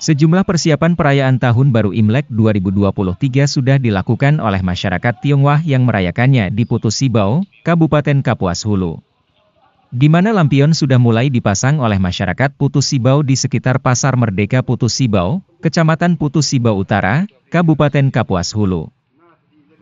Sejumlah persiapan perayaan Tahun Baru Imlek 2023 sudah dilakukan oleh masyarakat Tionghoa yang merayakannya di Putus Sibau, Kabupaten Kapuas Hulu. Di mana lampion sudah mulai dipasang oleh masyarakat Putus Sibau di sekitar Pasar Merdeka Putus Sibau, Kecamatan Putus Sibau Utara, Kabupaten Kapuas Hulu.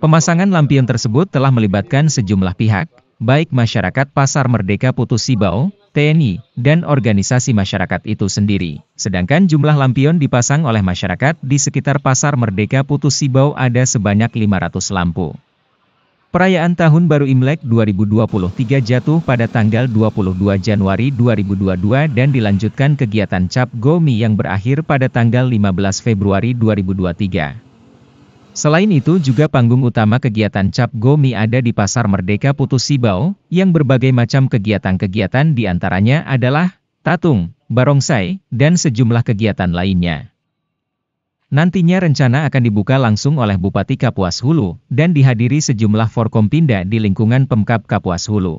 Pemasangan lampion tersebut telah melibatkan sejumlah pihak, baik masyarakat Pasar Merdeka Putus Sibau, TNI, dan organisasi masyarakat itu sendiri. Sedangkan jumlah lampion dipasang oleh masyarakat di sekitar Pasar Merdeka Putus Sibau ada sebanyak 500 lampu. Perayaan Tahun Baru Imlek 2023 jatuh pada tanggal 22 Januari 2022 dan dilanjutkan kegiatan Cap Gomi yang berakhir pada tanggal 15 Februari 2023. Selain itu juga panggung utama kegiatan Cap Gomi ada di Pasar Merdeka Putus Sibau, yang berbagai macam kegiatan-kegiatan diantaranya adalah tatung, barongsai, dan sejumlah kegiatan lainnya. Nantinya rencana akan dibuka langsung oleh Bupati Kapuas Hulu, dan dihadiri sejumlah forkompinda di lingkungan Pemkap Kapuas Hulu.